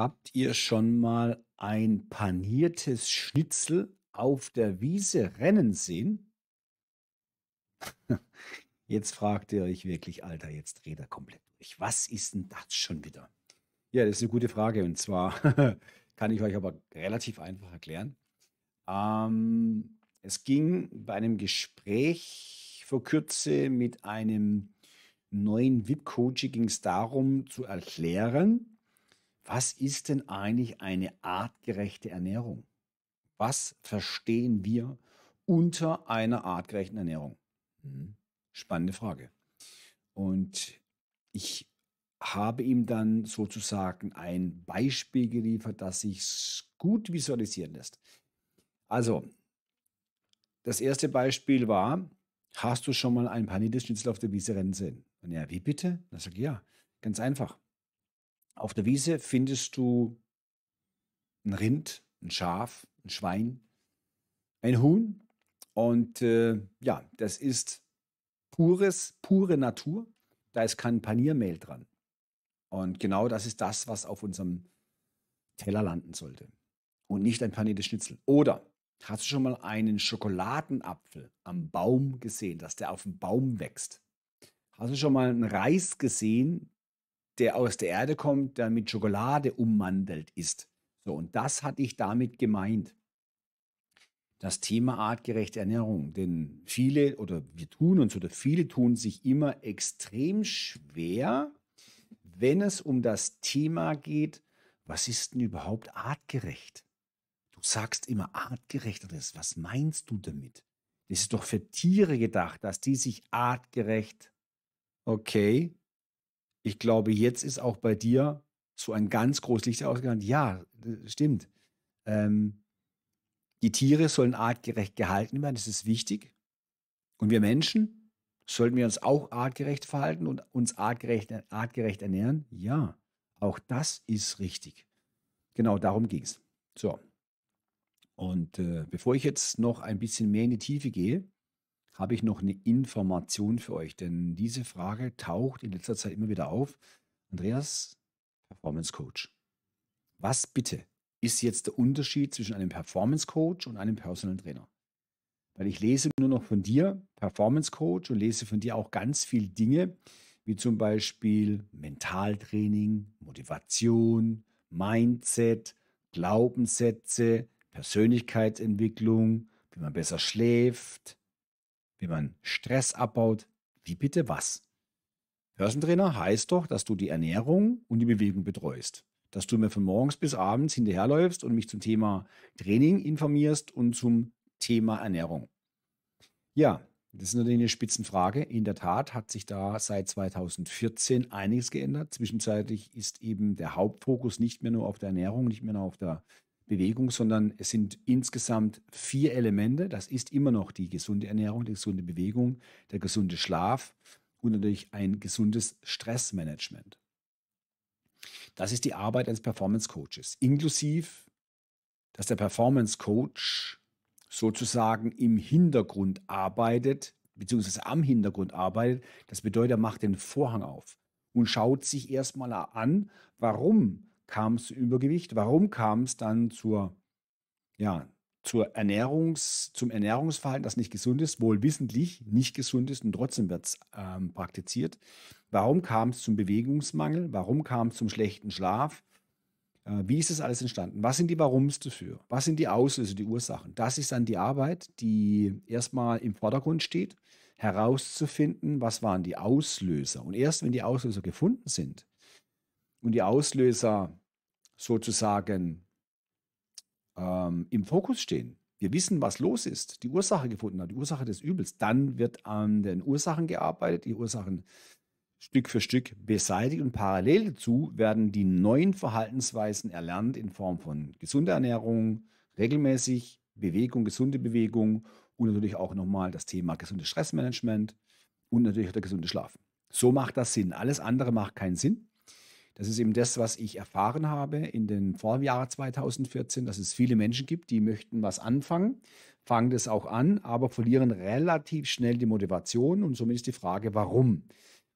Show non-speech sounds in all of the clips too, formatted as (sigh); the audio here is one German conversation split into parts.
Habt ihr schon mal ein paniertes Schnitzel auf der Wiese rennen sehen? (laughs) Jetzt fragt ihr euch wirklich, Alter, jetzt dreht er komplett durch. Was ist denn das schon wieder? Ja, das ist eine gute Frage. Und zwar (laughs) kann ich euch aber relativ einfach erklären. Ähm, es ging bei einem Gespräch vor Kürze mit einem neuen VIP-Coach ging es darum zu erklären, was ist denn eigentlich eine artgerechte Ernährung? Was verstehen wir unter einer artgerechten Ernährung? Hm. Spannende Frage. Und ich habe ihm dann sozusagen ein Beispiel geliefert, das sich gut visualisieren lässt. Also, das erste Beispiel war, hast du schon mal ein Paniertes Schnitzel auf der Wiese rennen sehen? Und ja, wie bitte? Dann sage ich, ja, ganz einfach. Auf der Wiese findest du ein Rind, ein Schaf, ein Schwein, ein Huhn. Und äh, ja, das ist pures, pure Natur. Da ist kein Paniermehl dran. Und genau das ist das, was auf unserem Teller landen sollte. Und nicht ein paniertes Schnitzel. Oder hast du schon mal einen Schokoladenapfel am Baum gesehen, dass der auf dem Baum wächst? Hast du schon mal einen Reis gesehen, der aus der Erde kommt, der mit Schokolade ummandelt ist. So, und das hatte ich damit gemeint. Das Thema artgerechte Ernährung. Denn viele, oder wir tun uns, oder viele tun sich immer extrem schwer, wenn es um das Thema geht, was ist denn überhaupt artgerecht? Du sagst immer artgerechtes. Was meinst du damit? Das ist doch für Tiere gedacht, dass die sich artgerecht. Okay, ich glaube, jetzt ist auch bei dir so ein ganz großes Licht ausgegangen. Ja, stimmt. Ähm, die Tiere sollen artgerecht gehalten werden, das ist wichtig. Und wir Menschen, sollten wir uns auch artgerecht verhalten und uns artgerecht, artgerecht ernähren? Ja, auch das ist richtig. Genau darum ging es. So. Und äh, bevor ich jetzt noch ein bisschen mehr in die Tiefe gehe, habe ich noch eine Information für euch, denn diese Frage taucht in letzter Zeit immer wieder auf. Andreas, Performance Coach. Was bitte ist jetzt der Unterschied zwischen einem Performance Coach und einem Personal Trainer? Weil ich lese nur noch von dir, Performance Coach, und lese von dir auch ganz viele Dinge, wie zum Beispiel Mentaltraining, Motivation, Mindset, Glaubenssätze, Persönlichkeitsentwicklung, wie man besser schläft, wie man Stress abbaut. Wie bitte was? Hörsentrainer heißt doch, dass du die Ernährung und die Bewegung betreust. Dass du mir von morgens bis abends hinterherläufst und mich zum Thema Training informierst und zum Thema Ernährung. Ja, das ist natürlich eine Spitzenfrage. In der Tat hat sich da seit 2014 einiges geändert. Zwischenzeitlich ist eben der Hauptfokus nicht mehr nur auf der Ernährung, nicht mehr nur auf der Bewegung, sondern es sind insgesamt vier Elemente. Das ist immer noch die gesunde Ernährung, die gesunde Bewegung, der gesunde Schlaf und natürlich ein gesundes Stressmanagement. Das ist die Arbeit eines Performance Coaches, inklusive, dass der Performance Coach sozusagen im Hintergrund arbeitet, beziehungsweise am Hintergrund arbeitet. Das bedeutet, er macht den Vorhang auf und schaut sich erstmal an, warum kam es zu Übergewicht? Warum kam es dann zur, ja, zur Ernährungs-, zum Ernährungsverhalten, das nicht gesund ist, wohl wissentlich nicht gesund ist und trotzdem wird es ähm, praktiziert? Warum kam es zum Bewegungsmangel? Warum kam es zum schlechten Schlaf? Äh, wie ist das alles entstanden? Was sind die Warums dafür? Was sind die Auslöser, die Ursachen? Das ist dann die Arbeit, die erstmal im Vordergrund steht, herauszufinden, was waren die Auslöser. Und erst wenn die Auslöser gefunden sind, und die Auslöser sozusagen ähm, im Fokus stehen, wir wissen, was los ist, die Ursache gefunden hat, die Ursache des Übels, dann wird an den Ursachen gearbeitet, die Ursachen Stück für Stück beseitigt und parallel dazu werden die neuen Verhaltensweisen erlernt in Form von gesunder Ernährung, regelmäßig Bewegung, gesunde Bewegung und natürlich auch nochmal das Thema gesundes Stressmanagement und natürlich der gesunde Schlaf. So macht das Sinn. Alles andere macht keinen Sinn. Das ist eben das, was ich erfahren habe in den Vorjahren 2014, dass es viele Menschen gibt, die möchten was anfangen, fangen das auch an, aber verlieren relativ schnell die Motivation und somit ist die Frage, warum?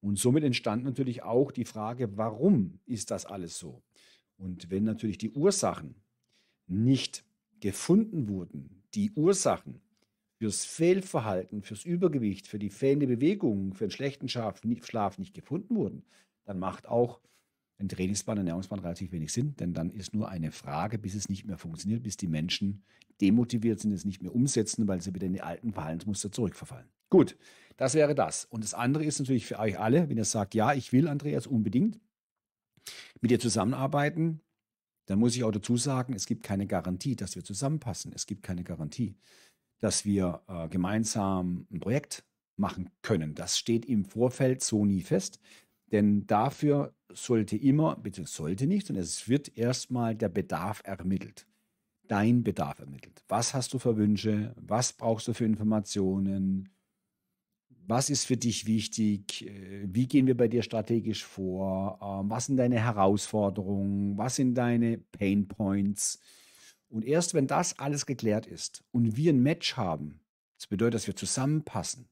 Und somit entstand natürlich auch die Frage, warum ist das alles so? Und wenn natürlich die Ursachen nicht gefunden wurden, die Ursachen fürs Fehlverhalten, fürs Übergewicht, für die fehlende Bewegung, für den schlechten Schlaf nicht gefunden wurden, dann macht auch ein Trainingsplan, ein Ernährungsplan relativ wenig Sinn, denn dann ist nur eine Frage, bis es nicht mehr funktioniert, bis die Menschen demotiviert sind, es nicht mehr umsetzen, weil sie wieder in die alten Verhaltensmuster zurückverfallen. Gut, das wäre das. Und das andere ist natürlich für euch alle, wenn ihr sagt, ja, ich will, Andreas, unbedingt mit dir zusammenarbeiten, dann muss ich auch dazu sagen, es gibt keine Garantie, dass wir zusammenpassen. Es gibt keine Garantie, dass wir äh, gemeinsam ein Projekt machen können. Das steht im Vorfeld so nie fest. Denn dafür sollte immer, beziehungsweise sollte nicht, sondern es wird erstmal der Bedarf ermittelt. Dein Bedarf ermittelt. Was hast du für Wünsche? Was brauchst du für Informationen? Was ist für dich wichtig? Äh, wie gehen wir bei dir strategisch vor? Ähm, was sind deine Herausforderungen? Was sind deine Pain Points? Und erst wenn das alles geklärt ist und wir ein Match haben, das bedeutet, dass wir zusammenpassen,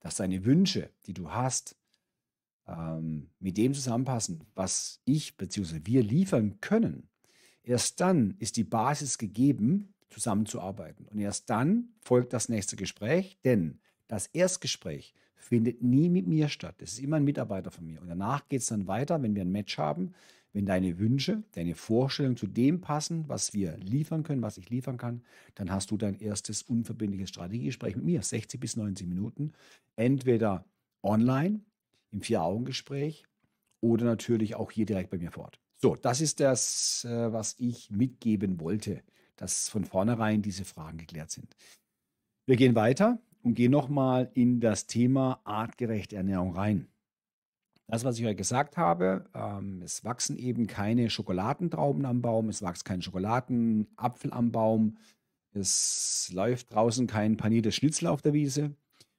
dass deine Wünsche, die du hast, ähm, mit dem zusammenpassen, was ich bzw. wir liefern können, erst dann ist die Basis gegeben, zusammenzuarbeiten. Und erst dann folgt das nächste Gespräch, denn das Erstgespräch findet nie mit mir statt. Das ist immer ein Mitarbeiter von mir. Und danach geht es dann weiter, wenn wir ein Match haben, wenn deine Wünsche, deine Vorstellungen zu dem passen, was wir liefern können, was ich liefern kann, dann hast du dein erstes unverbindliches Strategiegespräch mit mir, 60 bis 90 Minuten, entweder online im Vier-Augen-Gespräch oder natürlich auch hier direkt bei mir vor Ort. So, das ist das, äh, was ich mitgeben wollte, dass von vornherein diese Fragen geklärt sind. Wir gehen weiter und gehen nochmal in das Thema artgerechte Ernährung rein. Das, was ich euch gesagt habe, ähm, es wachsen eben keine Schokoladentrauben am Baum, es wächst kein Schokoladenapfel am Baum, es läuft draußen kein paniertes Schnitzel auf der Wiese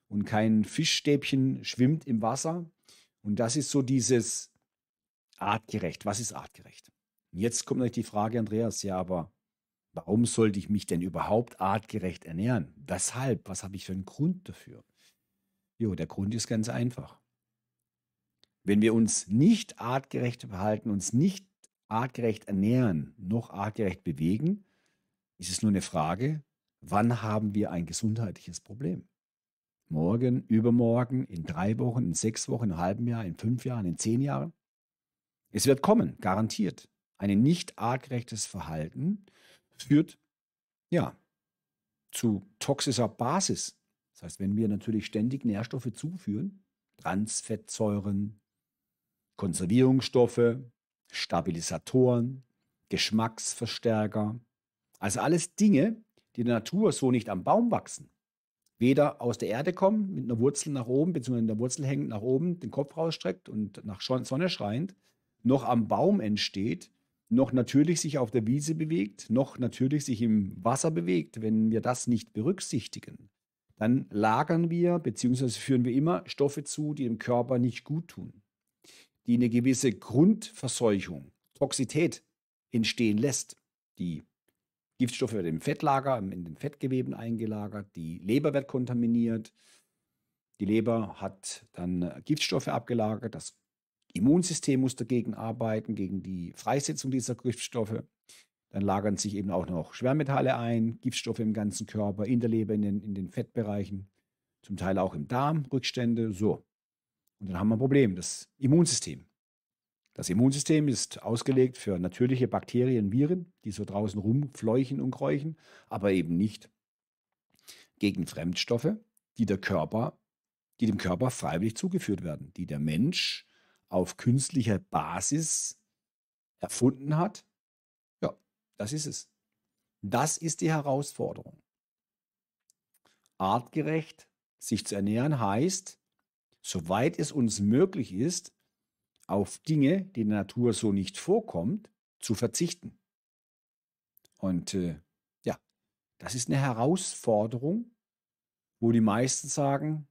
und kein Fischstäbchen schwimmt im Wasser. Und das ist so dieses artgerecht. Was ist artgerecht? Und jetzt kommt natürlich die Frage, Andreas, ja, aber warum sollte ich mich denn überhaupt artgerecht ernähren? Weshalb? Was habe ich für einen Grund dafür? Jo, der Grund ist ganz einfach. Wenn wir uns nicht artgerecht verhalten, uns nicht artgerecht ernähren, noch artgerecht bewegen, ist es nur eine Frage, wann haben wir ein gesundheitliches Problem? Morgen, übermorgen, in drei Wochen, in sechs Wochen, in einem halben Jahr, in fünf Jahren, in zehn Jahren? Es wird kommen, garantiert. Ein nicht artgerechtes Verhalten führt ja zu toxischer Basis. Das heißt, wenn wir natürlich ständig Nährstoffe zuführen, Transfettsäuren, Konservierungsstoffe, Stabilisatoren, Geschmacksverstärker, also alles Dinge, die der Natur so nicht am Baum wachsen weder aus der Erde kommen, mit einer Wurzel nach oben, beziehungsweise in der Wurzel hängend nach oben, den Kopf rausstreckt und nach Sonne schreiend, noch am Baum entsteht, noch natürlich sich auf der Wiese bewegt, noch natürlich sich im Wasser bewegt, wenn wir das nicht berücksichtigen, dann lagern wir bzw. führen wir immer Stoffe zu, die dem Körper nicht gut tun, die eine gewisse Grundverseuchung, Toxität entstehen lässt, die Giftstoffe werden im Fettlager, in den Fettgeweben eingelagert, die Leber wird kontaminiert, die Leber hat dann äh, Giftstoffe abgelagert, das Immunsystem muss dagegen arbeiten, gegen die Freisetzung dieser Giftstoffe. Dann lagern sich eben auch noch Schwermetalle ein, Giftstoffe im ganzen Körper, in der Leber, in den, in den Fettbereichen, zum Teil auch im Darm, Rückstände, so. Und dann haben wir ein Problem, das Immunsystem. Das Immunsystem ist ausgelegt für natürliche Bakterien, Viren, die so draußen rumfleuchen und kräuchen, aber eben nicht gegen Fremdstoffe, die, der Körper, die dem Körper freiwillig zugeführt werden, die der Mensch auf künstlicher Basis erfunden hat. Ja, das ist es. Das ist die Herausforderung. Artgerecht sich zu ernähren heißt, soweit es uns möglich ist, auf Dinge, die in der Natur so nicht vorkommt, zu verzichten. Und äh, ja, das ist eine Herausforderung, wo die meisten sagen,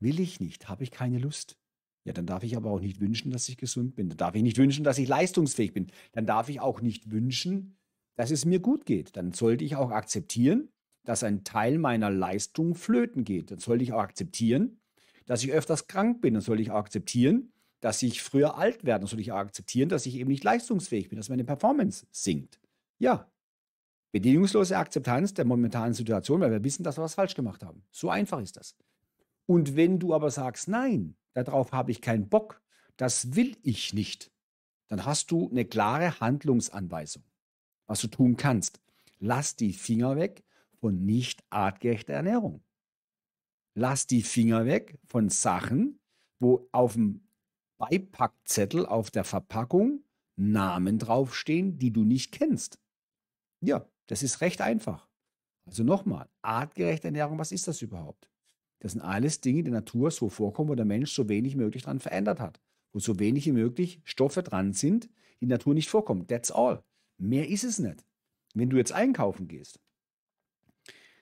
will ich nicht, habe ich keine Lust. Ja, dann darf ich aber auch nicht wünschen, dass ich gesund bin. Dann darf ich nicht wünschen, dass ich leistungsfähig bin. Dann darf ich auch nicht wünschen, dass es mir gut geht. Dann sollte ich auch akzeptieren, dass ein Teil meiner Leistung flöten geht. Dann sollte ich auch akzeptieren, dass ich öfters krank bin. Dann sollte ich auch akzeptieren, dass ich früher alt werde. Das ich akzeptieren, dass ich eben nicht leistungsfähig bin, dass meine Performance sinkt. Ja. Bedingungslose Akzeptanz der momentanen Situation, weil wir wissen, dass wir was falsch gemacht haben. So einfach ist das. Und wenn du aber sagst, nein, darauf habe ich keinen Bock, das will ich nicht, dann hast du eine klare Handlungsanweisung, was du tun kannst. Lass die Finger weg von nicht artgerechter Ernährung. Lass die Finger weg von Sachen, wo auf dem Beipackzettel auf der Verpackung Namen draufstehen, die du nicht kennst. Ja, das ist recht einfach. Also nochmal, artgerechte Ernährung, was ist das überhaupt? Das sind alles Dinge, die in der Natur so vorkommen, wo der Mensch so wenig möglich dran verändert hat, wo so wenig wie möglich Stoffe dran sind, die in der Natur nicht vorkommen. That's all. Mehr ist es nicht. Wenn du jetzt einkaufen gehst,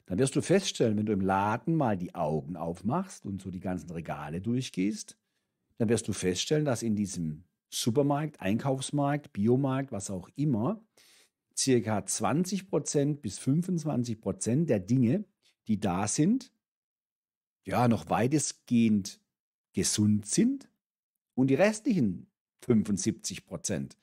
dann wirst du feststellen, wenn du im Laden mal die Augen aufmachst und so die ganzen Regale durchgehst, dann wirst du feststellen, dass in diesem Supermarkt, Einkaufsmarkt, Biomarkt, was auch immer, circa 20 Prozent bis 25 Prozent der Dinge, die da sind, ja, noch weitestgehend gesund sind und die restlichen 75 Prozent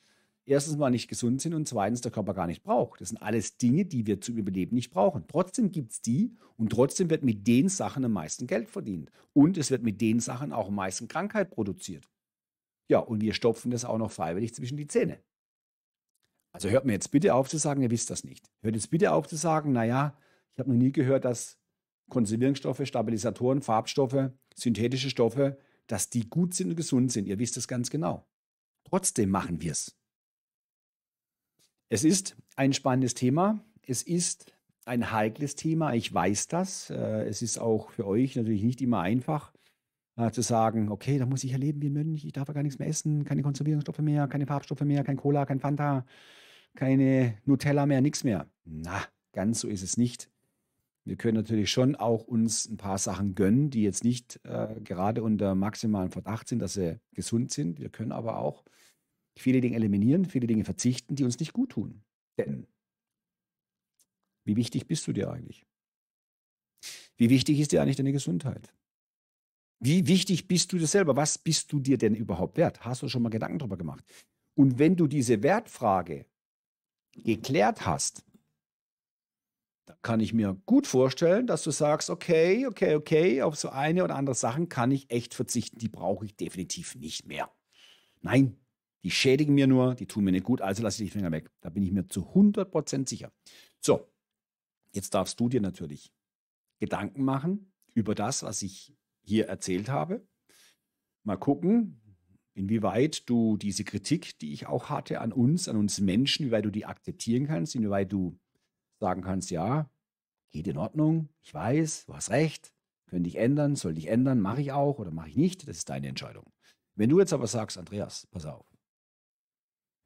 erstens mal nicht gesund sind und zweitens der Körper gar nicht braucht. Das sind alles Dinge, die wir zum Überleben nicht brauchen. Trotzdem gibt es die und trotzdem wird mit den Sachen am meisten Geld verdient. Und es wird mit den Sachen auch am meisten Krankheit produziert. Ja, und wir stopfen das auch noch freiwillig zwischen die Zähne. Also hört mir jetzt bitte auf zu sagen, ihr wisst das nicht. Hört jetzt bitte auf zu sagen, naja, ich habe noch nie gehört, dass Konservierungsstoffe, Stabilisatoren, Farbstoffe, synthetische Stoffe, dass die gut sind und gesund sind. Ihr wisst das ganz genau. Trotzdem machen wir es. Es ist ein spannendes Thema. Es ist ein heikles Thema. Ich weiß das. Äh, es ist auch für euch natürlich nicht immer einfach äh, zu sagen, okay, da muss ich ja leben wie ein Mönch. Ich darf ja gar nichts mehr essen, keine Konservierungsstoffe mehr, keine Farbstoffe mehr, kein Cola, kein Fanta, keine Nutella mehr, nichts mehr. Na, ganz so ist es nicht. Wir können natürlich schon auch uns ein paar Sachen gönnen, die jetzt nicht äh, gerade unter maximalen Verdacht sind, dass sie gesund sind. Wir können aber auch viele Dinge eliminieren, viele Dinge verzichten, die uns nicht gut tun. Denn wie wichtig bist du dir eigentlich? Wie wichtig ist dir eigentlich deine Gesundheit? Wie wichtig bist du dir selber? Was bist du dir denn überhaupt wert? Hast du schon mal Gedanken darüber gemacht? Und wenn du diese Wertfrage geklärt hast, dann kann ich mir gut vorstellen, dass du sagst, okay, okay, okay, auf so eine oder andere Sachen kann ich echt verzichten, die brauche ich definitiv nicht mehr. Nein, die schädigen mir nur, die tun mir nicht gut, also lasse ich die Finger weg. Da bin ich mir zu 100% sicher. So, jetzt darfst du dir natürlich Gedanken machen über das, was ich hier erzählt habe. Mal gucken, inwieweit du diese Kritik, die ich auch hatte an uns, an uns Menschen, inwieweit du die akzeptieren kannst, inwieweit du sagen kannst, ja, geht in Ordnung, ich weiß, du hast recht, könnte ich ändern, soll ich ändern, mache ich auch oder mache ich nicht, das ist deine Entscheidung. Wenn du jetzt aber sagst, Andreas, pass auf,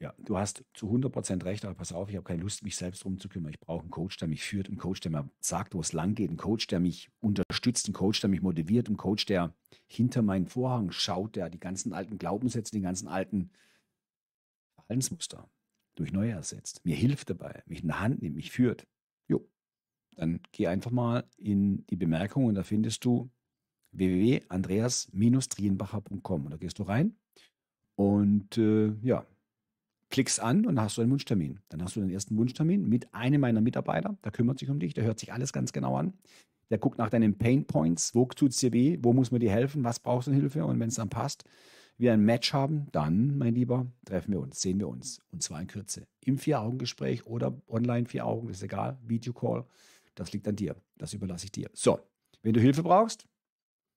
ja, du hast zu 100% recht, aber pass auf, ich habe keine Lust, mich selbst drum zu kümmern. Ich brauche einen Coach, der mich führt, einen Coach, der mir sagt, wo es lang geht, einen Coach, der mich unterstützt, einen Coach, der mich motiviert, einen Coach, der hinter meinen Vorhang schaut, der die ganzen alten Glaubenssätze, die ganzen alten Verhaltensmuster durch neue ersetzt, mir hilft dabei, mich in der Hand nimmt, mich führt. Jo, dann geh einfach mal in die Bemerkung und da findest du www.andreas-trienbacher.com und da gehst du rein und äh, ja, klickst an und dann hast du einen Wunschtermin. Dann hast du den ersten Wunschtermin mit einem meiner Mitarbeiter, der kümmert sich um dich, der hört sich alles ganz genau an. Der guckt nach deinen Pain Points, wo tut es dir weh, wo muss man dir helfen, was brauchst du Hilfe und wenn es dann passt, wir ein Match haben, dann, mein Lieber, treffen wir uns, sehen wir uns und zwar in Kürze. Im Vier-Augen-Gespräch oder online Vier-Augen, ist egal, Videocall, das liegt an dir, das überlasse ich dir. So, wenn du Hilfe brauchst,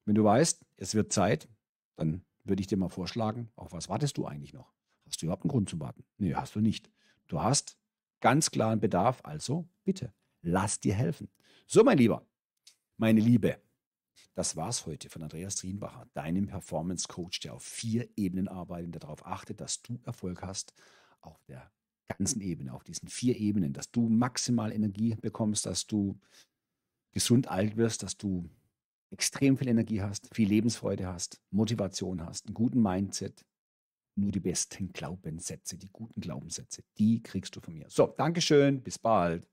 wenn du weißt, es wird Zeit, dann würde ich dir mal vorschlagen, auf was wartest du eigentlich noch? Hast du überhaupt einen Grund zu Warten? Nee, hast du nicht. Du hast ganz klaren Bedarf, also bitte, lass dir helfen. So, mein Lieber, meine Liebe, das war's heute von Andreas Rienbacher, deinem Performance Coach, der auf vier Ebenen arbeitet, und darauf achtet, dass du Erfolg hast auf der ganzen Ebene, auf diesen vier Ebenen, dass du maximal Energie bekommst, dass du gesund alt wirst, dass du extrem viel Energie hast, viel Lebensfreude hast, Motivation hast, einen guten Mindset, nur die besten Glaubenssätze, die guten Glaubenssätze, die kriegst du von mir. So, Dankeschön, bis bald.